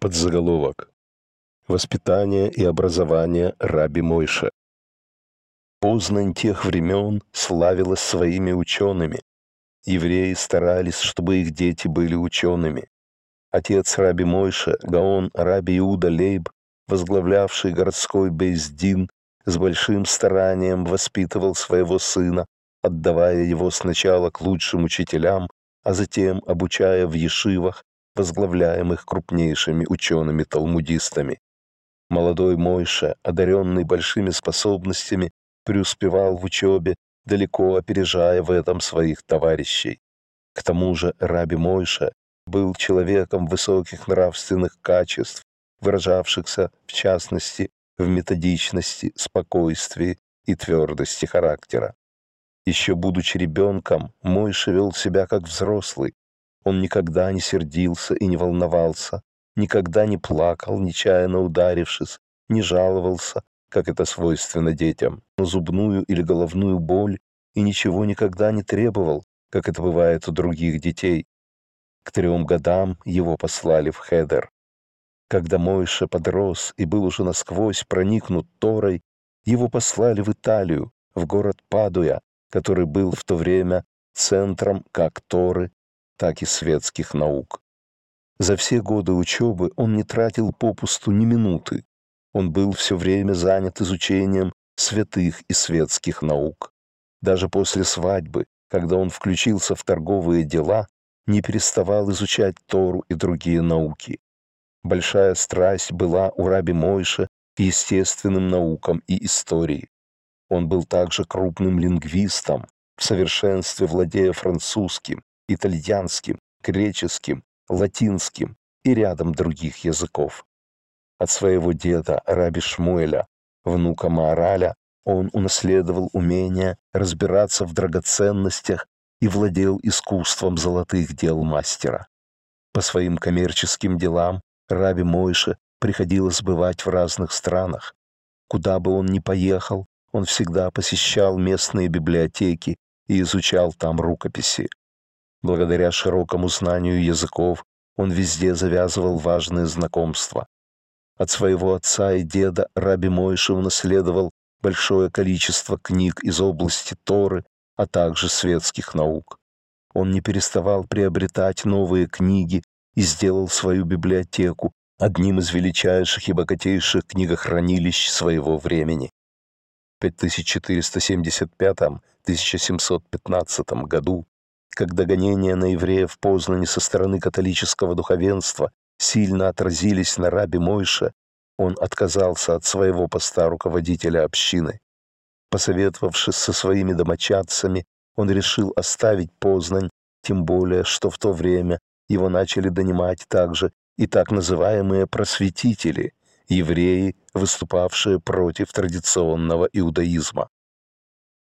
Подзаголовок. Воспитание и образование Раби Мойша. Познань тех времен славилась своими учеными. Евреи старались, чтобы их дети были учеными. Отец Раби Мойша, Гаон Раби Иуда Лейб, возглавлявший городской Бейздин, с большим старанием воспитывал своего сына, отдавая его сначала к лучшим учителям, а затем обучая в ешивах возглавляемых крупнейшими учеными-талмудистами. Молодой Мойша, одаренный большими способностями, преуспевал в учебе, далеко опережая в этом своих товарищей. К тому же Раби Мойша был человеком высоких нравственных качеств, выражавшихся, в частности, в методичности, спокойствии и твердости характера. Еще будучи ребенком, Мойша вел себя как взрослый, он никогда не сердился и не волновался, никогда не плакал, нечаянно ударившись, не жаловался, как это свойственно детям, на зубную или головную боль и ничего никогда не требовал, как это бывает у других детей. К трем годам его послали в Хедер. Когда Мойша подрос и был уже насквозь проникнут Торой, его послали в Италию, в город Падуя, который был в то время центром как Торы, так и светских наук. За все годы учебы он не тратил попусту ни минуты. Он был все время занят изучением святых и светских наук. Даже после свадьбы, когда он включился в торговые дела, не переставал изучать Тору и другие науки. Большая страсть была у раби Мойша к естественным наукам и истории. Он был также крупным лингвистом, в совершенстве владея французским, итальянским, греческим, латинским и рядом других языков. От своего деда Раби Шмуэля, внука Маараля, он унаследовал умение разбираться в драгоценностях и владел искусством золотых дел мастера. По своим коммерческим делам Раби Мойше приходилось бывать в разных странах. Куда бы он ни поехал, он всегда посещал местные библиотеки и изучал там рукописи. Благодаря широкому знанию языков он везде завязывал важные знакомства. От своего отца и деда Раби Мойши унаследовал большое количество книг из области Торы, а также светских наук. Он не переставал приобретать новые книги и сделал свою библиотеку одним из величайших и богатейших книгохранилищ своего времени. В 5475-1715 году когда гонения на евреев в Познане со стороны католического духовенства сильно отразились на рабе Мойше, он отказался от своего поста руководителя общины. Посоветовавшись со своими домочадцами, он решил оставить Познань, тем более, что в то время его начали донимать также и так называемые просветители, евреи, выступавшие против традиционного иудаизма.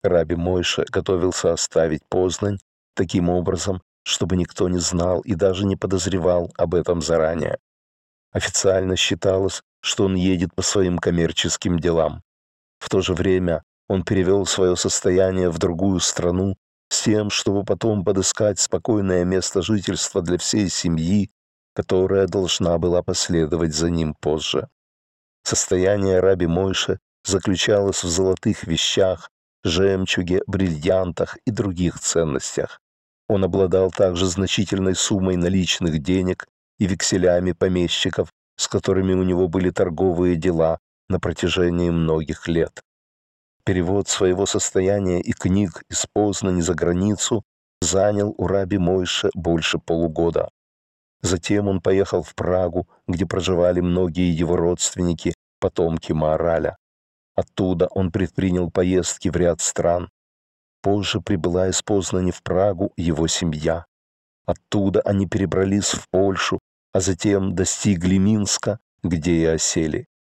Раби Мойша готовился оставить Познань таким образом, чтобы никто не знал и даже не подозревал об этом заранее. Официально считалось, что он едет по своим коммерческим делам. В то же время он перевел свое состояние в другую страну с тем, чтобы потом подыскать спокойное место жительства для всей семьи, которая должна была последовать за ним позже. Состояние Раби Мойши заключалось в золотых вещах, жемчуге, бриллиантах и других ценностях. Он обладал также значительной суммой наличных денег и векселями помещиков, с которыми у него были торговые дела на протяжении многих лет. Перевод своего состояния и книг из Познани за границу занял у раби Мойша больше полугода. Затем он поехал в Прагу, где проживали многие его родственники, потомки Маораля. Оттуда он предпринял поездки в ряд стран, Позже прибыла из Познани в Прагу его семья. Оттуда они перебрались в Польшу, а затем достигли Минска, где и осели.